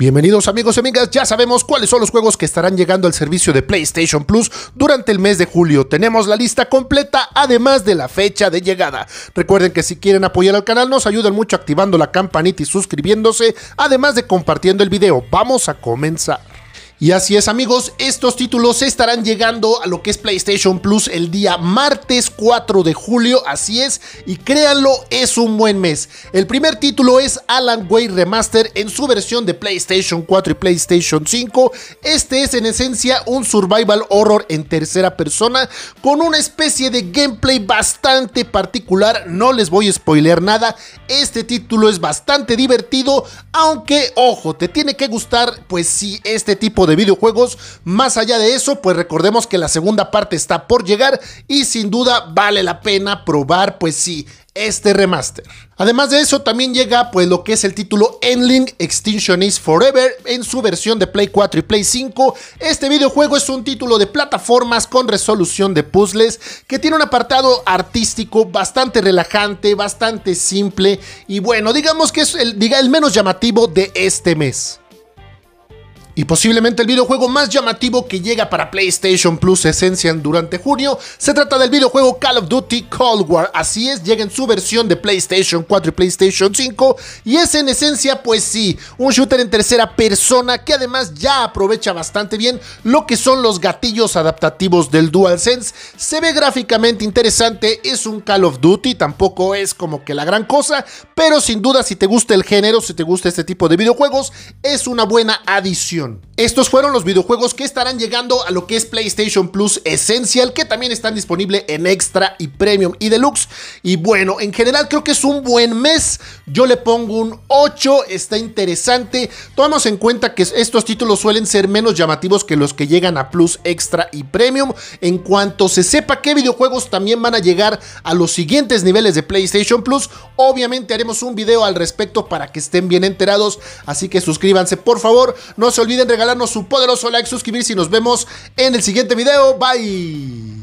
Bienvenidos amigos y amigas, ya sabemos cuáles son los juegos que estarán llegando al servicio de PlayStation Plus durante el mes de julio. Tenemos la lista completa además de la fecha de llegada. Recuerden que si quieren apoyar al canal nos ayudan mucho activando la campanita y suscribiéndose, además de compartiendo el video. Vamos a comenzar. Y así es amigos, estos títulos estarán llegando a lo que es PlayStation Plus el día martes 4 de julio, así es, y créanlo, es un buen mes. El primer título es Alan Way Remaster en su versión de PlayStation 4 y PlayStation 5. Este es en esencia un survival horror en tercera persona con una especie de gameplay bastante particular, no les voy a spoiler nada, este título es bastante divertido, aunque ojo, te tiene que gustar pues si este tipo de de videojuegos. Más allá de eso, pues recordemos que la segunda parte está por llegar y sin duda vale la pena probar, pues sí, este remaster. Además de eso, también llega pues lo que es el título Endling Extinction is Forever en su versión de Play 4 y Play 5. Este videojuego es un título de plataformas con resolución de puzzles que tiene un apartado artístico bastante relajante, bastante simple y bueno, digamos que es el, diga, el menos llamativo de este mes. Y posiblemente el videojuego más llamativo que llega para PlayStation Plus Essential durante junio, se trata del videojuego Call of Duty Cold War. Así es, llega en su versión de PlayStation 4 y PlayStation 5 y es en esencia, pues sí, un shooter en tercera persona que además ya aprovecha bastante bien lo que son los gatillos adaptativos del DualSense. Se ve gráficamente interesante, es un Call of Duty, tampoco es como que la gran cosa, pero sin duda si te gusta el género, si te gusta este tipo de videojuegos, es una buena adición. Estos fueron los videojuegos que estarán llegando a lo que es PlayStation Plus Essential, que también están disponibles en Extra y Premium y Deluxe. Y bueno, en general creo que es un buen mes. Yo le pongo un 8, está interesante. Tomamos en cuenta que estos títulos suelen ser menos llamativos que los que llegan a Plus Extra y Premium. En cuanto se sepa qué videojuegos también van a llegar a los siguientes niveles de PlayStation Plus, obviamente haremos un video al respecto para que estén bien enterados. Así que suscríbanse por favor. No se olviden en regalarnos su poderoso like, suscribirse y nos vemos en el siguiente video. Bye.